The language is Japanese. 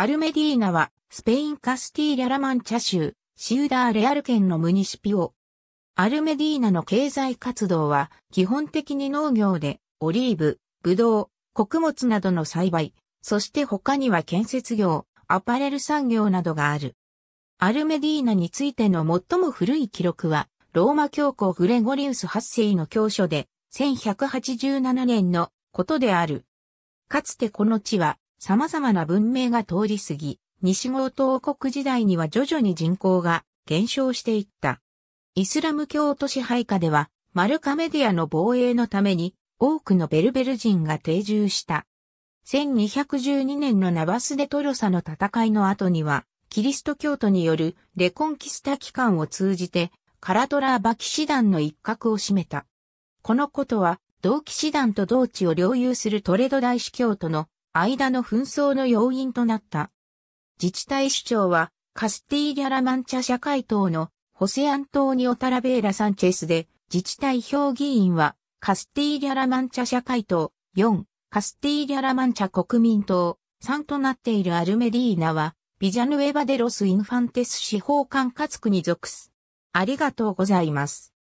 アルメディーナは、スペインカスティーリャ・ラマンチャ州、シウダー・レアル県のムニシピオ。アルメディーナの経済活動は、基本的に農業で、オリーブ、ブドウ、穀物などの栽培、そして他には建設業、アパレル産業などがある。アルメディーナについての最も古い記録は、ローマ教皇グレゴリウス8世の教書で、1187年のことである。かつてこの地は、様々な文明が通り過ぎ、西郷東王国時代には徐々に人口が減少していった。イスラム教都市配下では、マルカメディアの防衛のために多くのベルベル人が定住した。1212年のナバスデトロサの戦いの後には、キリスト教徒によるレコンキスタ機関を通じて、カラトラーバ騎士団の一角を占めた。このことは、同騎士団と同地を領有するトレド大司教徒の間の紛争の要因となった。自治体首長は、カスティーリャラマンチャ社会党のホセアントーニオ・タラベーラ・サンチェスで、自治体評議員は、カスティーリャラマンチャ社会党、4、カスティーリャラマンチャ国民党、3となっているアルメディーナは、ビジャヌエバデロス・インファンテス司法管轄区に属す。ありがとうございます。